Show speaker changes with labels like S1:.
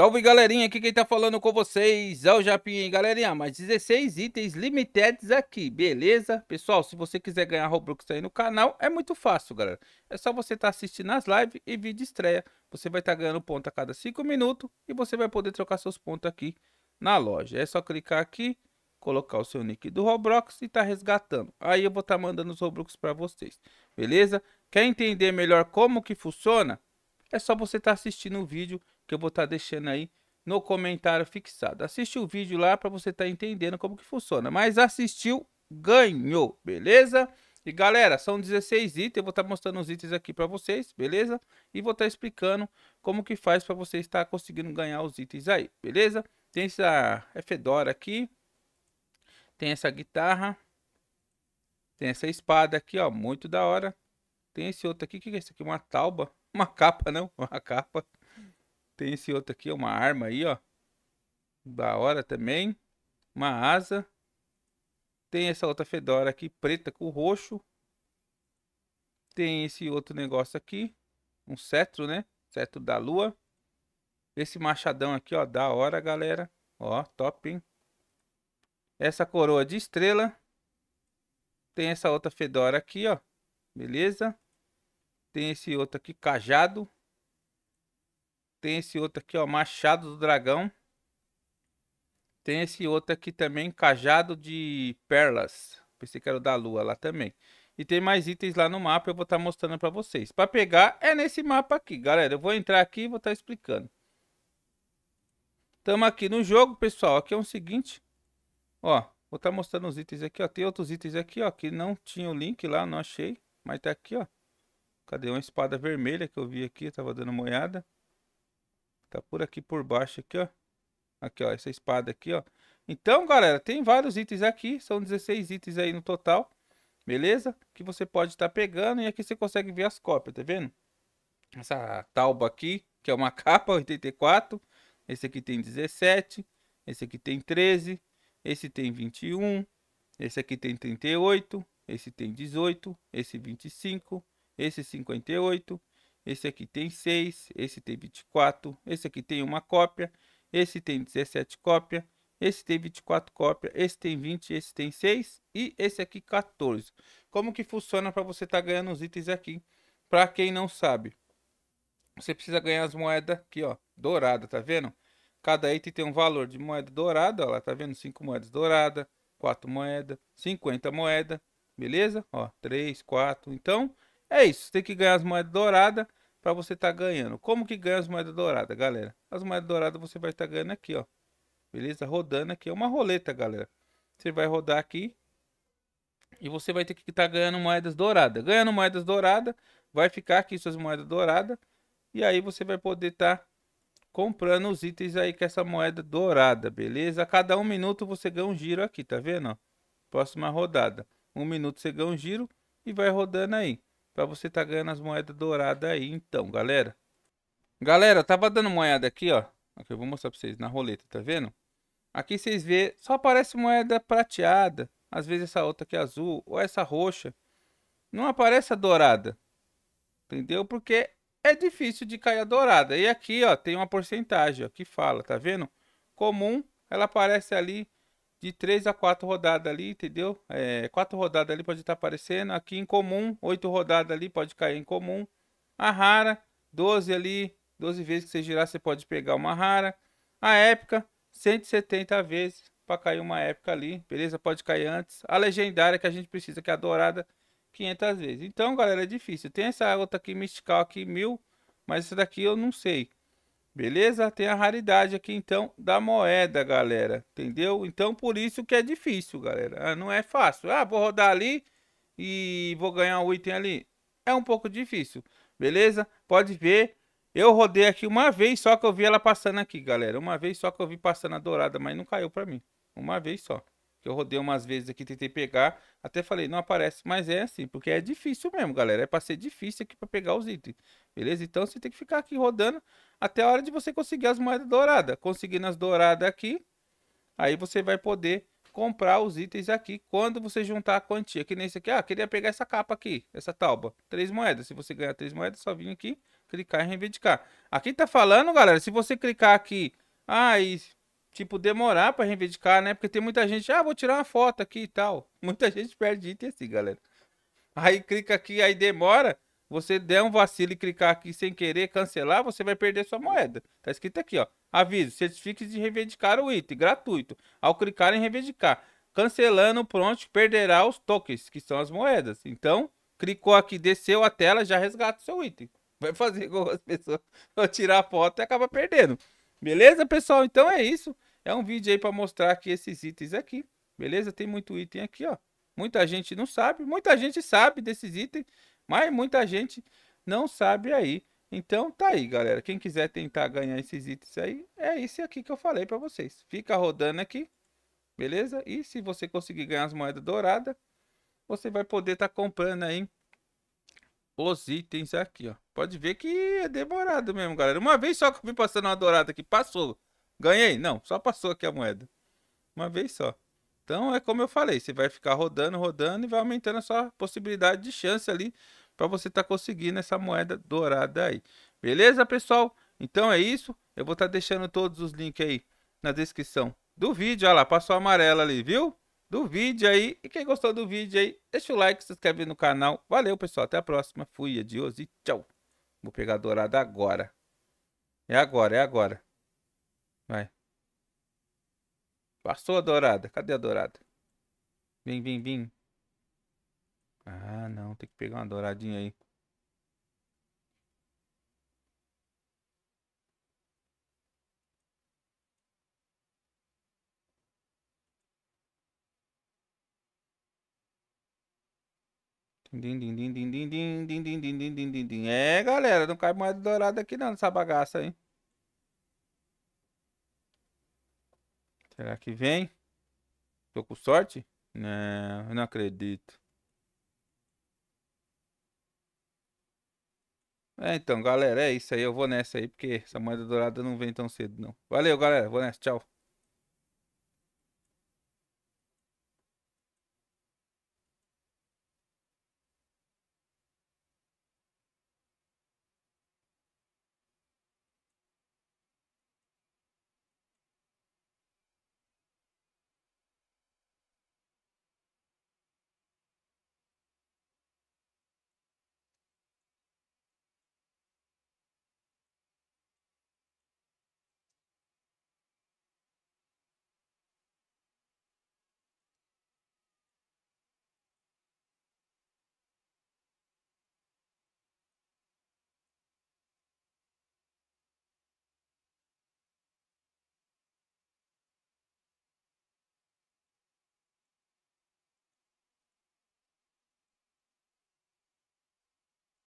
S1: Salve galerinha, aqui quem tá falando com vocês é o Japinho hein? galerinha, mais 16 itens limitados aqui, beleza? Pessoal, se você quiser ganhar Robux aí no canal, é muito fácil, galera. É só você estar tá assistindo as lives e vídeo estreia. Você vai estar tá ganhando ponto a cada 5 minutos e você vai poder trocar seus pontos aqui na loja. É só clicar aqui, colocar o seu nick do Roblox e tá resgatando. Aí eu vou estar tá mandando os Robux para vocês, beleza? Quer entender melhor como que funciona? É só você estar tá assistindo o vídeo que eu vou estar tá deixando aí no comentário fixado. Assiste o vídeo lá para você estar tá entendendo como que funciona. Mas assistiu, ganhou, beleza? E galera, são 16 itens, eu vou estar tá mostrando os itens aqui para vocês, beleza? E vou estar tá explicando como que faz para você estar conseguindo ganhar os itens aí, beleza? Tem essa Fedora aqui, tem essa guitarra, tem essa espada aqui, ó, muito da hora. Tem esse outro aqui, que é isso aqui? Uma tauba? Uma capa, não? Uma capa. Tem esse outro aqui, uma arma aí, ó. Da hora também. Uma asa. Tem essa outra fedora aqui, preta com roxo. Tem esse outro negócio aqui. Um cetro, né? Cetro da lua. Esse machadão aqui, ó. Da hora, galera. Ó, top, hein? Essa coroa de estrela. Tem essa outra fedora aqui, ó. Beleza? Tem esse outro aqui, cajado. Tem esse outro aqui, ó, Machado do Dragão. Tem esse outro aqui também, Cajado de Perlas. Pensei que era o da Lua lá também. E tem mais itens lá no mapa, eu vou estar tá mostrando para vocês. Para pegar é nesse mapa aqui, galera. Eu vou entrar aqui e vou estar tá explicando. Estamos aqui no jogo, pessoal. Aqui é o seguinte, ó, vou estar tá mostrando os itens aqui, ó. Tem outros itens aqui, ó, que não tinha o link lá, não achei, mas tá aqui, ó. Cadê uma espada vermelha que eu vi aqui, eu tava dando uma olhada. Tá por aqui por baixo aqui, ó. Aqui, ó, essa espada aqui, ó. Então, galera, tem vários itens aqui, são 16 itens aí no total, beleza? Que você pode estar tá pegando e aqui você consegue ver as cópias, tá vendo? Essa talba aqui, que é uma capa, 84. Esse aqui tem 17, esse aqui tem 13, esse tem 21, esse aqui tem 38, esse tem 18, esse 25, esse 58, esse aqui tem 6, esse tem 24, esse aqui tem uma cópia, esse tem 17 cópias, esse tem 24 cópias, esse tem 20, esse tem 6 e esse aqui 14. Como que funciona para você estar tá ganhando os itens aqui? Para quem não sabe, você precisa ganhar as moedas aqui, ó, dourada, tá vendo? Cada item tem um valor de moeda dourada, ó, lá, tá vendo? 5 moedas douradas, 4 moedas, 50 moedas, beleza? Ó, 3, 4. Então, é isso, tem que ganhar as moedas douradas para você estar tá ganhando. Como que ganha as moedas douradas, galera? As moedas douradas você vai estar tá ganhando aqui, ó. Beleza? Rodando aqui. É uma roleta, galera. Você vai rodar aqui. E você vai ter que estar tá ganhando moedas douradas. Ganhando moedas douradas, vai ficar aqui suas moedas douradas. E aí você vai poder estar tá comprando os itens aí com essa moeda dourada, beleza? A cada um minuto você ganha um giro aqui, tá vendo? Próxima rodada. Um minuto você ganha um giro e vai rodando aí para você tá ganhando as moedas douradas aí, então, galera. Galera, tava dando moeda aqui, ó. Aqui eu vou mostrar pra vocês na roleta, tá vendo? Aqui vocês vê, só aparece moeda prateada. Às vezes essa outra aqui é azul, ou essa roxa. Não aparece a dourada. Entendeu? Porque é difícil de cair a dourada. E aqui, ó, tem uma porcentagem, ó, que fala, tá vendo? Comum, ela aparece ali de três a quatro rodadas ali, entendeu? É, quatro rodadas ali pode estar tá aparecendo. Aqui em comum, oito rodadas ali pode cair em comum. A rara, 12 ali, 12 vezes que você girar, você pode pegar uma rara. A épica, 170 vezes para cair uma época ali, beleza? Pode cair antes. A legendária que a gente precisa, que é a dourada, 500 vezes. Então, galera, é difícil. Tem essa outra aqui, mistical aqui, mil. Mas essa daqui eu não sei. Beleza? Tem a raridade aqui, então, da moeda, galera. Entendeu? Então, por isso que é difícil, galera. Ah, não é fácil. Ah, vou rodar ali e vou ganhar o item ali. É um pouco difícil. Beleza? Pode ver. Eu rodei aqui uma vez só que eu vi ela passando aqui, galera. Uma vez só que eu vi passando a dourada, mas não caiu pra mim. Uma vez só. Que eu rodei umas vezes aqui, tentei pegar. Até falei, não aparece. Mas é assim, porque é difícil mesmo, galera. É pra ser difícil aqui pra pegar os itens. Beleza? Então você tem que ficar aqui rodando até a hora de você conseguir as moedas douradas. Conseguindo as douradas aqui, aí você vai poder comprar os itens aqui quando você juntar a quantia. Que nem isso aqui. Ah, queria pegar essa capa aqui, essa talba Três moedas. Se você ganhar três moedas, só vim aqui, clicar em reivindicar. Aqui tá falando, galera, se você clicar aqui, ah, e, tipo, demorar para reivindicar, né? Porque tem muita gente, ah, vou tirar uma foto aqui e tal. Muita gente perde item assim, galera. Aí clica aqui, aí demora você der um vacilo e clicar aqui sem querer, cancelar, você vai perder sua moeda. Tá escrito aqui, ó. Aviso, certifique de reivindicar o item, gratuito. Ao clicar em reivindicar, cancelando pronto, perderá os tokens, que são as moedas. Então, clicou aqui, desceu a tela, já resgata o seu item. Vai fazer igual as pessoas, ou tirar a foto e acaba perdendo. Beleza, pessoal? Então é isso. É um vídeo aí para mostrar aqui esses itens aqui. Beleza? Tem muito item aqui, ó. Muita gente não sabe, muita gente sabe desses itens, mas muita gente não sabe aí. Então tá aí, galera. Quem quiser tentar ganhar esses itens aí, é esse aqui que eu falei para vocês. Fica rodando aqui, beleza? E se você conseguir ganhar as moedas douradas, você vai poder estar tá comprando aí os itens aqui, ó. Pode ver que é demorado mesmo, galera. Uma vez só que eu vim passando uma dourada aqui, passou. Ganhei? Não, só passou aqui a moeda. Uma vez só. Então é como eu falei, você vai ficar rodando, rodando e vai aumentando a sua possibilidade de chance ali para você estar tá conseguindo essa moeda dourada aí. Beleza, pessoal? Então é isso. Eu vou estar tá deixando todos os links aí na descrição do vídeo. Olha lá, passou amarela ali, viu? Do vídeo aí. E quem gostou do vídeo aí, deixa o like, se inscreve no canal. Valeu, pessoal. Até a próxima. Fui, adios e tchau. Vou pegar a dourada agora. É agora, é agora. Vai. Passou a dourada. Cadê a dourada? Vem, vem, vem. Ah, não. Tem que pegar uma douradinha aí. É, galera, não cai moeda dourada aqui não, nessa bagaça aí. Será que vem? Tô com sorte? Não, eu não acredito. É, então, galera, é isso aí. Eu vou nessa aí, porque essa moeda dourada não vem tão cedo, não. Valeu, galera. Vou nessa. Tchau.